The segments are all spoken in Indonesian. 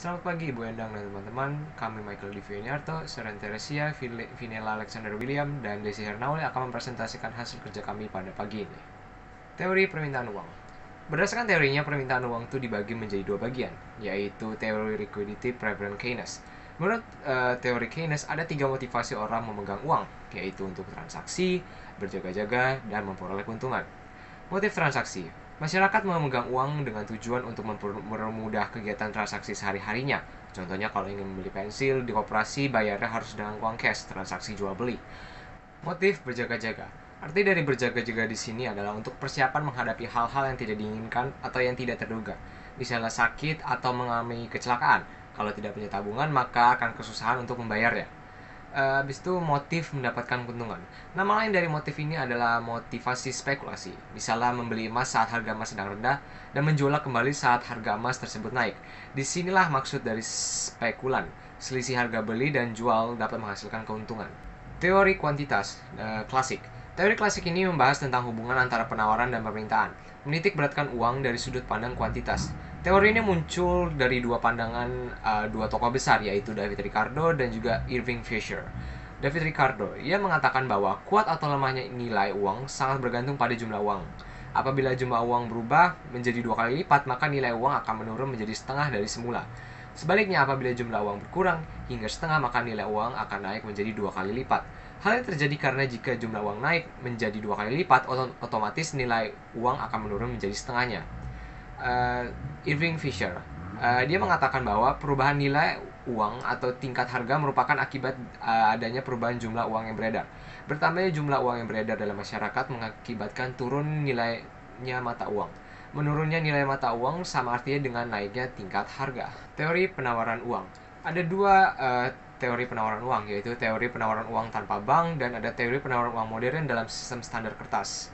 Selamat pagi Ibu Endang dan teman-teman, kami Michael Di Vienarto, Seren Teresia, Vinela Alexander William, dan Desi Hernaul akan mempresentasikan hasil kerja kami pada pagi ini. Teori permintaan uang Berdasarkan teorinya, permintaan uang itu dibagi menjadi dua bagian, yaitu teori liquidity prevalent Keynes. Menurut uh, teori Keynes, ada tiga motivasi orang memegang uang, yaitu untuk transaksi, berjaga-jaga, dan memperoleh keuntungan. Motif transaksi Masyarakat memegang uang dengan tujuan untuk mempermudah kegiatan transaksi sehari-harinya. Contohnya kalau ingin membeli pensil, di koperasi bayarnya harus dengan uang cash, transaksi jual-beli. Motif berjaga-jaga. Arti dari berjaga-jaga di sini adalah untuk persiapan menghadapi hal-hal yang tidak diinginkan atau yang tidak terduga. Misalnya sakit atau mengalami kecelakaan. Kalau tidak punya tabungan, maka akan kesusahan untuk membayarnya habis eh, itu motif mendapatkan keuntungan. Nama lain dari motif ini adalah motivasi spekulasi. Misalnya membeli emas saat harga emas sedang rendah dan menjualnya kembali saat harga emas tersebut naik. Disinilah maksud dari spekulan. Selisih harga beli dan jual dapat menghasilkan keuntungan. Teori kuantitas uh, klasik. Teori klasik ini membahas tentang hubungan antara penawaran dan permintaan, menitik beratkan uang dari sudut pandang kuantitas. Teori ini muncul dari dua pandangan uh, dua tokoh besar yaitu David Ricardo dan juga Irving Fisher. David Ricardo, ia mengatakan bahwa kuat atau lemahnya nilai uang sangat bergantung pada jumlah uang. Apabila jumlah uang berubah menjadi dua kali lipat, maka nilai uang akan menurun menjadi setengah dari semula. Sebaliknya, apabila jumlah uang berkurang hingga setengah, maka nilai uang akan naik menjadi dua kali lipat. Hal ini terjadi karena jika jumlah uang naik menjadi dua kali lipat, otomatis nilai uang akan menurun menjadi setengahnya uh, Irving Fisher. Uh, dia mengatakan bahwa perubahan nilai uang atau tingkat harga merupakan akibat uh, adanya perubahan jumlah uang yang beredar. Bertambahnya jumlah uang yang beredar dalam masyarakat mengakibatkan turun nilainya mata uang. Menurunnya nilai mata uang sama artinya dengan naiknya tingkat harga. Teori penawaran uang. Ada dua uh, teori penawaran uang, yaitu teori penawaran uang tanpa bank dan ada teori penawaran uang modern dalam sistem standar kertas.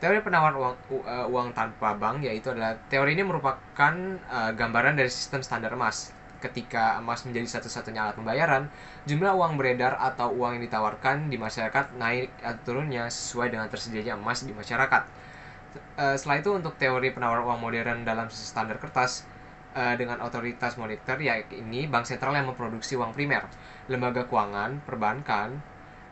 Teori penawaran uang, uh, uang tanpa bank yaitu adalah teori ini merupakan uh, gambaran dari sistem standar emas. Ketika emas menjadi satu-satunya alat pembayaran, jumlah uang beredar atau uang yang ditawarkan di masyarakat naik atau turunnya sesuai dengan tersedianya emas di masyarakat. Uh, setelah itu untuk teori penawaran uang modern dalam sistem standar kertas, dengan otoritas moneter yakni bank sentral yang memproduksi uang primer, lembaga keuangan, perbankan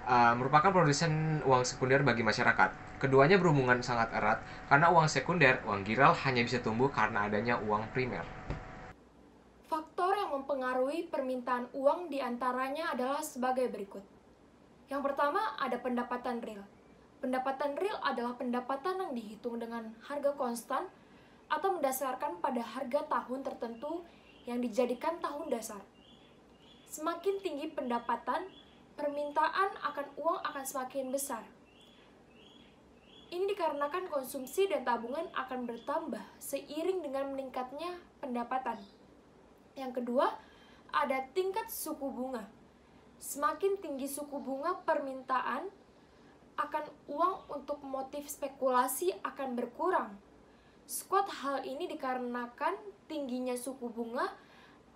uh, merupakan produsen uang sekunder bagi masyarakat. Keduanya berhubungan sangat erat karena uang sekunder, uang giral hanya bisa tumbuh karena adanya uang primer. Faktor yang mempengaruhi permintaan uang diantaranya adalah sebagai berikut. Yang pertama ada pendapatan real. Pendapatan real adalah pendapatan yang dihitung dengan harga konstan atau mendasarkan pada harga tahun tertentu yang dijadikan tahun dasar. Semakin tinggi pendapatan, permintaan akan uang akan semakin besar – ini dikarenakan konsumsi dan tabungan akan bertambah seiring dengan meningkatnya pendapatan. Yang kedua, ada tingkat suku bunga. Semakin tinggi suku bunga permintaan, akan uang untuk motif spekulasi akan berkurang. Squat hal ini dikarenakan tingginya suku bunga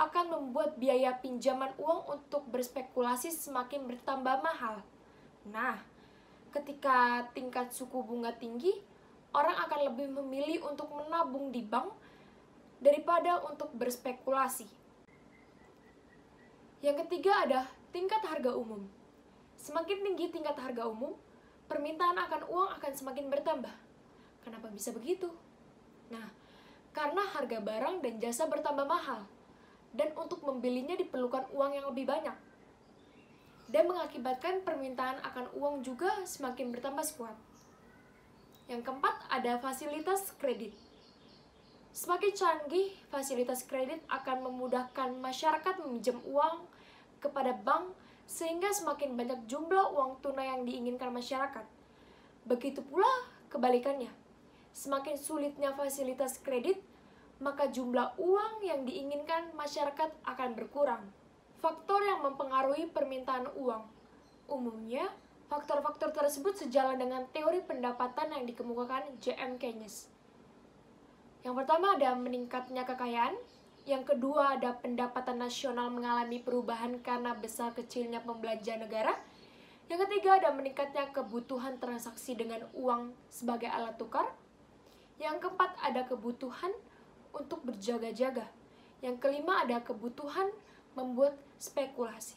akan membuat biaya pinjaman uang untuk berspekulasi semakin bertambah mahal. Nah, ketika tingkat suku bunga tinggi, orang akan lebih memilih untuk menabung di bank daripada untuk berspekulasi. Yang ketiga ada tingkat harga umum. Semakin tinggi tingkat harga umum, permintaan akan uang akan semakin bertambah. Kenapa bisa begitu? Nah, karena harga barang dan jasa bertambah mahal, dan untuk membelinya diperlukan uang yang lebih banyak dan mengakibatkan permintaan akan uang juga semakin bertambah kuat. Yang keempat ada fasilitas kredit. Semakin canggih, fasilitas kredit akan memudahkan masyarakat meminjam uang kepada bank sehingga semakin banyak jumlah uang tunai yang diinginkan masyarakat. Begitu pula kebalikannya. Semakin sulitnya fasilitas kredit, maka jumlah uang yang diinginkan masyarakat akan berkurang faktor yang mempengaruhi permintaan uang. Umumnya, faktor-faktor tersebut sejalan dengan teori pendapatan yang dikemukakan J.M. Keynes. Yang pertama ada meningkatnya kekayaan, yang kedua ada pendapatan nasional mengalami perubahan karena besar kecilnya pembelanjaan negara, yang ketiga ada meningkatnya kebutuhan transaksi dengan uang sebagai alat tukar, yang keempat ada kebutuhan untuk berjaga-jaga, yang kelima ada kebutuhan membuat spekulasi.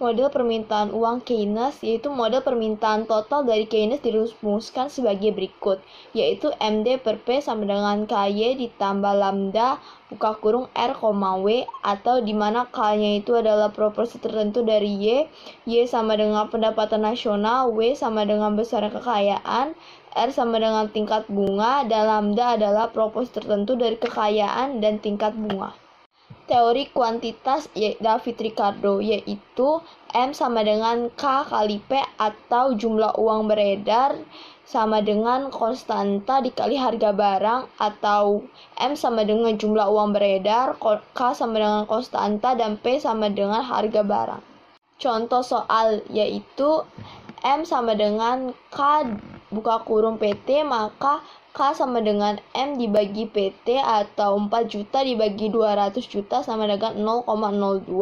Model permintaan uang Keynes yaitu model permintaan total dari Keynes dirumuskan sebagai berikut, yaitu MD per P sama dengan KY ditambah lambda buka kurung R, W atau di mana K-nya itu adalah proporsi tertentu dari Y, Y sama dengan pendapatan nasional, W sama dengan besar kekayaan, R sama dengan tingkat bunga, dan lambda adalah proporsi tertentu dari kekayaan dan tingkat bunga teori kuantitas David Ricardo yaitu M sama dengan K kali P atau jumlah uang beredar sama dengan konstanta dikali harga barang atau M sama dengan jumlah uang beredar, K sama dengan konstanta, dan P sama dengan harga barang. Contoh soal yaitu M sama dengan K buka kurung PT maka K sama dengan M dibagi PT atau 4 juta dibagi 200 juta sama dengan 0,02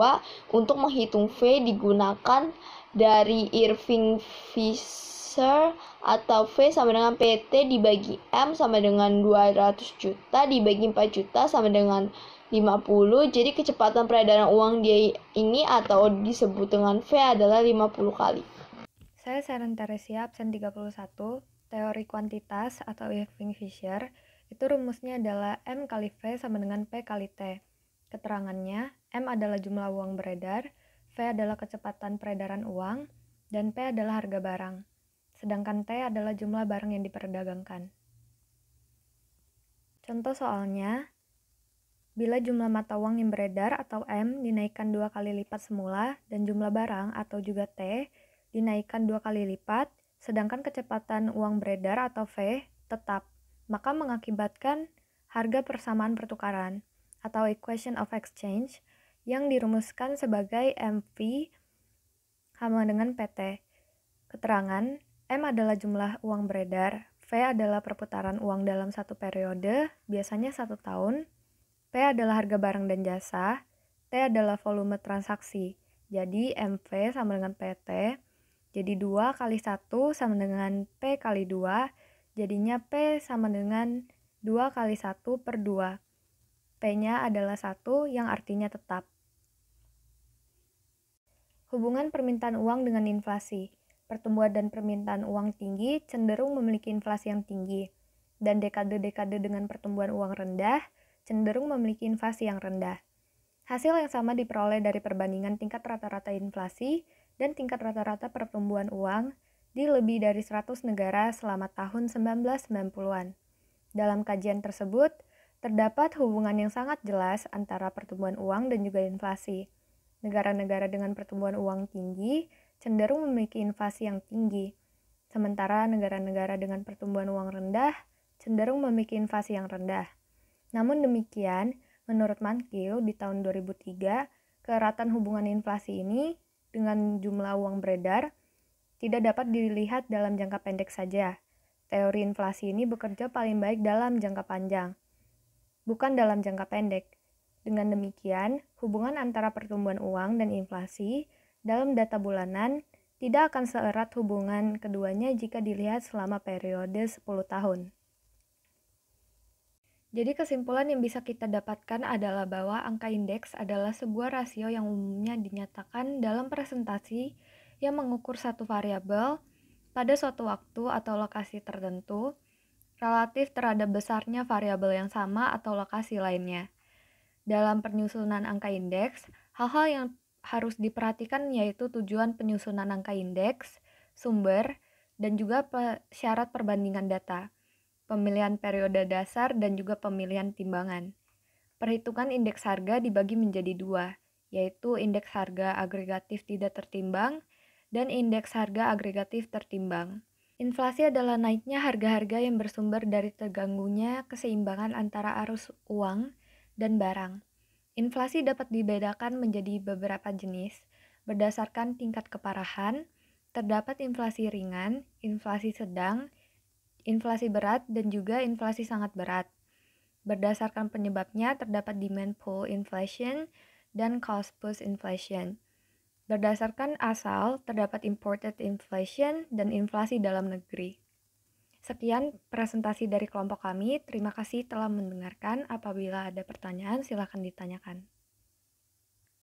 untuk menghitung V digunakan dari Irving Fisher atau V sama dengan PT dibagi M sama dengan 200 juta dibagi 4 juta sama dengan 50. Jadi kecepatan peredaran uang dia ini atau disebut dengan V adalah 50 kali. Saya Sarantara Siap, sen 31, teori kuantitas atau Irving Fisher, itu rumusnya adalah M kali V sama dengan P kali T. Keterangannya, M adalah jumlah uang beredar, V adalah kecepatan peredaran uang, dan P adalah harga barang. Sedangkan T adalah jumlah barang yang diperdagangkan. Contoh soalnya, bila jumlah mata uang yang beredar atau M dinaikkan dua kali lipat semula dan jumlah barang atau juga T dinaikkan dua kali lipat, sedangkan kecepatan uang beredar atau V tetap, maka mengakibatkan harga persamaan pertukaran atau equation of exchange yang dirumuskan sebagai MV sama dengan PT. Keterangan, M adalah jumlah uang beredar, V adalah perputaran uang dalam satu periode, biasanya satu tahun, P adalah harga barang dan jasa, T adalah volume transaksi. Jadi MV sama dengan PT, jadi 2 kali 1 sama dengan P kali 2, jadinya P sama dengan 2 kali 1 per 2. P-nya adalah 1 yang artinya tetap. Hubungan permintaan uang dengan inflasi. Pertumbuhan dan permintaan uang tinggi cenderung memiliki inflasi yang tinggi, dan dekade-dekade dengan pertumbuhan uang rendah cenderung memiliki inflasi yang rendah. Hasil yang sama diperoleh dari perbandingan tingkat rata-rata inflasi dan tingkat rata-rata pertumbuhan uang di lebih dari 100 negara selama tahun 1990-an. Dalam kajian tersebut, terdapat hubungan yang sangat jelas antara pertumbuhan uang dan juga inflasi. Negara-negara dengan pertumbuhan uang tinggi cenderung memiliki inflasi yang tinggi, sementara negara-negara dengan pertumbuhan uang rendah cenderung memiliki inflasi yang rendah. Namun demikian, menurut Mankiw di tahun 2003, keratan hubungan inflasi ini dengan jumlah uang beredar tidak dapat dilihat dalam jangka pendek saja. Teori inflasi ini bekerja paling baik dalam jangka panjang, bukan dalam jangka pendek. Dengan demikian, hubungan antara pertumbuhan uang dan inflasi dalam data bulanan tidak akan seerat hubungan keduanya jika dilihat selama periode 10 tahun. Jadi kesimpulan yang bisa kita dapatkan adalah bahwa angka indeks adalah sebuah rasio yang umumnya dinyatakan dalam presentasi yang mengukur satu variabel pada suatu waktu atau lokasi tertentu relatif terhadap besarnya variabel yang sama atau lokasi lainnya. Dalam penyusunan angka indeks, hal-hal yang harus diperhatikan yaitu tujuan penyusunan angka indeks, sumber, dan juga syarat perbandingan data pemilihan periode dasar, dan juga pemilihan timbangan. Perhitungan indeks harga dibagi menjadi dua, yaitu indeks harga agregatif tidak tertimbang dan indeks harga agregatif tertimbang. Inflasi adalah naiknya harga-harga yang bersumber dari terganggunya keseimbangan antara arus uang dan barang. Inflasi dapat dibedakan menjadi beberapa jenis berdasarkan tingkat keparahan. Terdapat inflasi ringan, inflasi sedang, inflasi berat dan juga inflasi sangat berat. Berdasarkan penyebabnya terdapat demand pull inflation dan cost push inflation. Berdasarkan asal, terdapat imported inflation dan inflasi dalam negeri. Sekian presentasi dari kelompok kami. Terima kasih telah mendengarkan. Apabila ada pertanyaan, silakan ditanyakan.